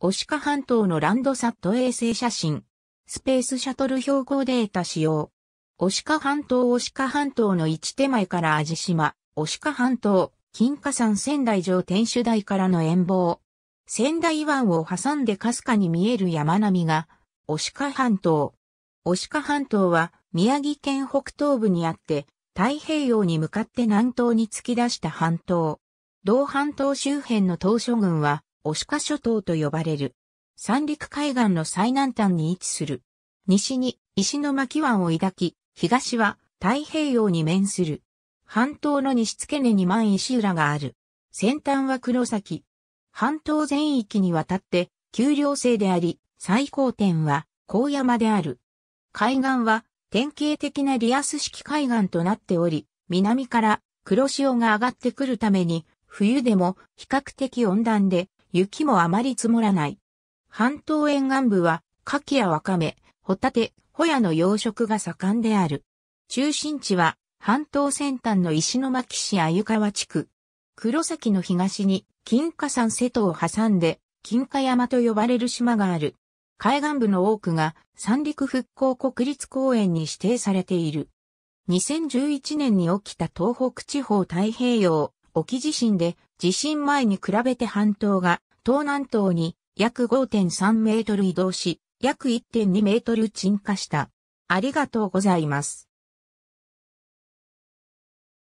オシカ半島のランドサット衛星写真。スペースシャトル標高データ使用。オシカ半島オシカ半島の一手前から味島、オシカ半島、金華山仙台城天守台からの遠望。仙台湾を挟んでかすかに見える山並みが、オシカ半島。オシカ半島は宮城県北東部にあって、太平洋に向かって南東に突き出した半島。同半島周辺の島嶼群は、オシカ諸島と呼ばれる。三陸海岸の最南端に位置する。西に石巻湾を抱き、東は太平洋に面する。半島の西付根に万石浦がある。先端は黒崎。半島全域にわたって丘陵性であり、最高点は高山である。海岸は典型的なリアス式海岸となっており、南から黒潮が上がってくるために、冬でも比較的温暖で雪もあまり積もらない。半島沿岸部は、牡蠣やワカメ、ホタテ、ホヤの養殖が盛んである。中心地は、半島先端の石巻市鮎川地区。黒崎の東に、金華山瀬戸を挟んで、金華山と呼ばれる島がある。海岸部の多くが三陸復興国立公園に指定されている。2011年に起きた東北地方太平洋沖地震で地震前に比べて半島が東南東に約5.3メートル移動し、約1.2メートル沈下した。ありがとうございます。